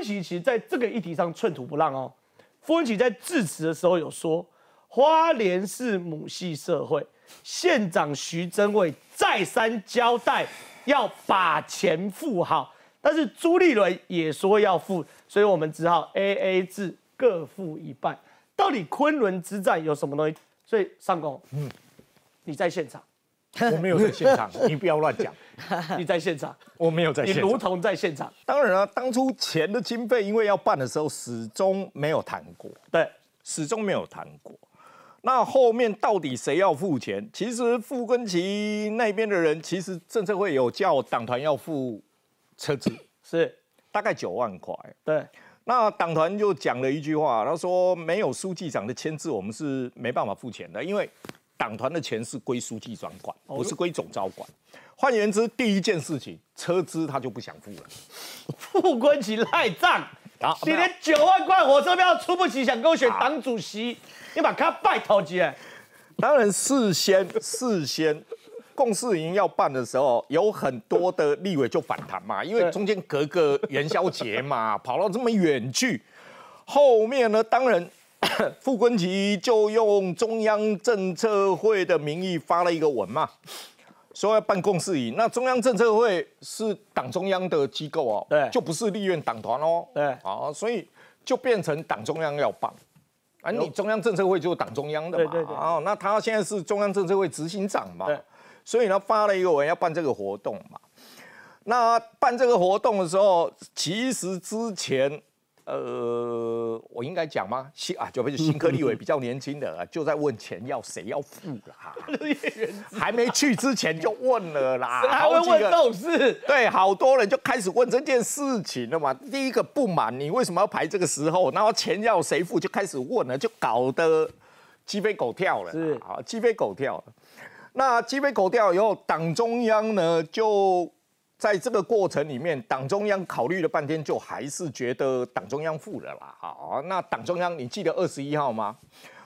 文其实在这个议题上寸土不让哦。傅文琪在致辞的时候有说，花莲是母系社会，县长徐祯伟再三交代要把钱付好，但是朱立伦也说要付，所以我们只好 A A 制各付一半。到底昆仑之战有什么东西？所以上公，嗯，你在现场。我没有在现场，你不要乱讲。你在现场，我没有在现场。你如同在现场。当然了，当初钱的经费，因为要办的时候，始终没有谈过。对，始终没有谈过。那后面到底谁要付钱？其实傅根其那边的人，其实政策会有叫党团要付车子，是大概九万块。对，那党团就讲了一句话，他说没有书记长的签字，我们是没办法付钱的，因为。党团的钱是归书记专管，不是归总招管。换言之，第一件事情，车资他就不想付了，付官起赖账。你连九万块火车票出不起，想跟我选党主席？你把卡拜头去。当然事先事先，共事营要办的时候，有很多的立委就反弹嘛，因为中间隔个元宵节嘛，跑到这么远去。后面呢，当然。傅昆池就用中央政策会的名义发了一个文嘛，说要办共事仪。那中央政策会是党中央的机构哦，对，就不是立院党团哦，对，啊，所以就变成党中央要办，啊，你中央政策会就是党中央的嘛，对对对，哦，那他现在是中央政策会执行长嘛，所以呢发了一个文要办这个活动嘛，那办这个活动的时候，其实之前。呃，我应该讲吗？新啊，就不是新科立伟比较年轻的，就在问钱要谁要付啦，还没去之前就问了啦，还会问这种事，对，好多人就开始问这件事情了嘛。第一个不满，你为什么要排这个时候？然后钱要谁付就开始问了，就搞得鸡飞狗跳了，是啊，鸡飞狗跳了。那鸡飞狗跳以后，党中央呢就。在这个过程里面，党中央考虑了半天，就还是觉得党中央负了啦。好，那党中央，你记得二十一号吗？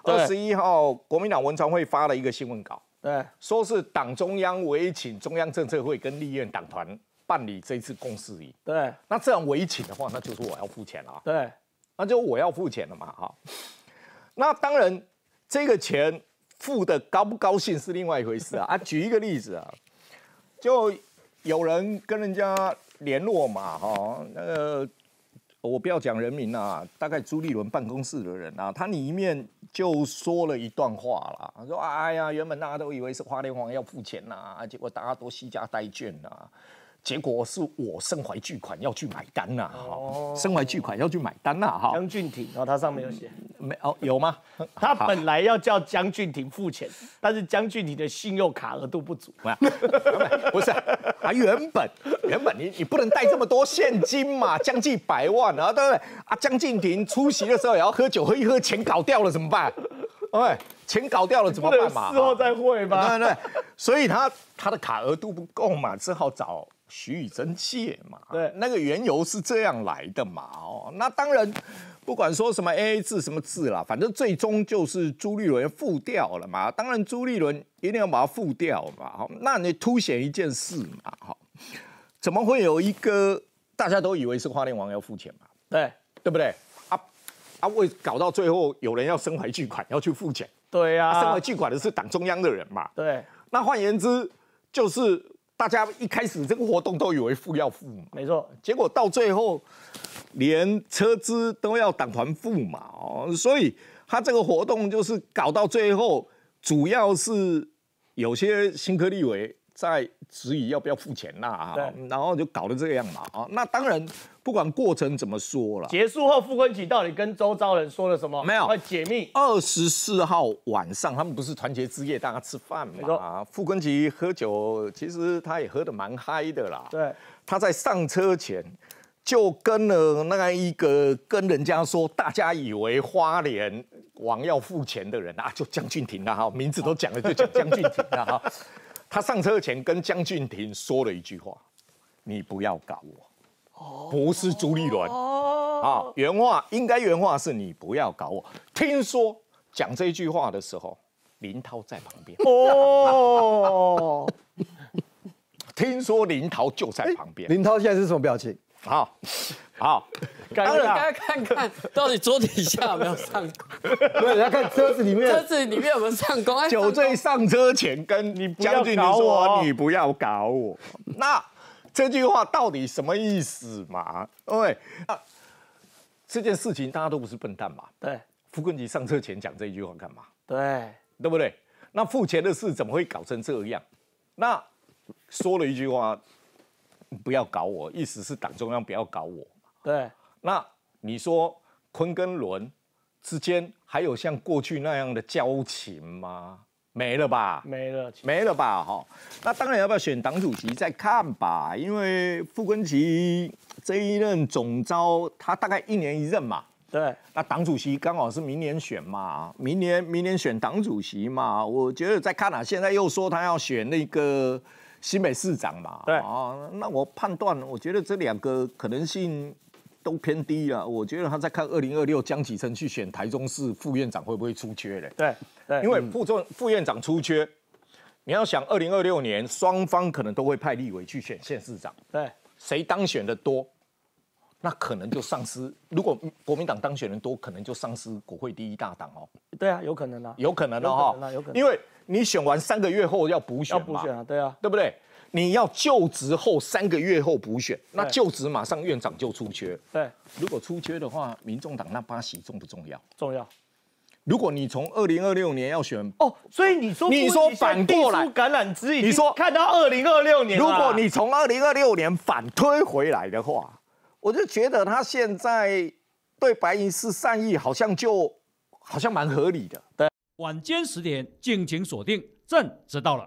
二十一号，国民党文传会发了一个新闻稿，对，说是党中央委请中央政策会跟立院党团办理这次共事宜。对，那这样委请的话，那就是我要付钱了。对，那就我要付钱了嘛。哈，那当然，这个钱付的高不高兴是另外一回事啊。啊，举一个例子啊，就。有人跟人家联络嘛，哈，那个我不要讲人名啦，大概朱立伦办公室的人啊，他里面就说了一段话啦，说哎呀，原本大家都以为是花莲王要付钱呐，结果大家都惜家带眷呐，结果是我身怀巨款要去买单呐，哈，身怀巨款要去买单呐，哈，江俊庭，然后他上面有写。没哦，有吗？他本来要叫江俊廷付钱，但是江俊廷的信用卡额度不足。不是，还原本原本你你不能带这么多现金嘛，将近百万啊，对不对？啊，江俊廷出席的时候也要喝酒喝一喝，钱搞掉了怎么办？哎，钱搞掉了怎么办嘛？事后再汇吧。对对，所以他他的卡额度不够嘛，只好找。徐宇真借嘛？对，那个缘由是这样来的嘛？哦，那当然，不管说什么 A A 制什么制啦，反正最终就是朱立伦付掉了嘛。当然，朱立伦一定要把它付掉嘛。好，那你凸显一件事嘛？好，怎么会有一个大家都以为是花莲王要付钱嘛？对，对不对？啊啊，为搞到最后，有人要身怀巨款要去付钱？对啊，身怀巨款的是党中央的人嘛？对，那换言之就是。大家一开始这个活动都以为付要付嘛，没错，结果到最后连车资都要党团付嘛，哦，所以他这个活动就是搞到最后，主要是有些新科立委在质疑要不要付钱呐？啊，然后就搞得这样嘛啊！那当然，不管过程怎么说了，结束后傅坤奇到底跟周遭人说了什么？没有，解密。二十四号晚上，他们不是团结之夜，大家吃饭嘛？啊，傅坤奇喝酒，其实他也喝的蛮嗨的啦。对，他在上车前就跟了那一个跟人家说，大家以为花莲王要付钱的人啊，就江俊廷啊，哈，名字都讲了，就讲江俊廷啊，哈。他上车前跟江俊廷说了一句话：“你不要搞我。”不是朱立伦哦。原话应该原话是你不要搞我。听说讲这句话的时候，林涛在旁边。哦，听说林涛就在旁边。林涛现在是什么表情？好，好。当然，大家看看到底桌底下有没有上公？对，要看车子里面。车子里面有没有上公？安？酒醉上车前，跟你将军，你说你不要搞我。那这句话到底什么意思嘛？对，这件事情大家都不是笨蛋嘛？对。傅根吉上车前讲这一句话干嘛？对，对不对？那付钱的事怎么会搞成这样？那说了一句话，不要搞我，意思是党中央不要搞我。对。那你说昆跟伦之间还有像过去那样的交情吗？没了吧？没了，没了吧？哈，那当然要不要选党主席再看吧？因为傅昆奇这一任总招他大概一年一任嘛。对，那党主席刚好是明年选嘛？明年明年选党主席嘛？我觉得再看啊，现在又说他要选那个新北市长嘛？对啊，那我判断，我觉得这两个可能性。都偏低啊。我觉得他在看二零二六江启臣去选台中市副院长会不会出缺嘞？对，因为副中副院长出缺，你要想二零二六年双方可能都会派立委去选县市长，对，谁当选的多，那可能就丧失。如果国民党当选人多，可能就丧失国会第一大党哦。对啊，有可能啊，有可能的哈，有可能，因为你选完三个月后要补选嘛，对啊，对不对？你要就职后三个月后补选，那就职马上院长就出缺。对，如果出缺的话，民众党那八席重不重要？重要。如果你从二零二六年要选哦，所以你说你说反过来橄榄枝，你说看到二零二六年。如果你从二零二六年反推回来的话，我就觉得他现在对白银是善意，好像就好像蛮合理的。对，晚间十点，敬请锁定《朕知道了》。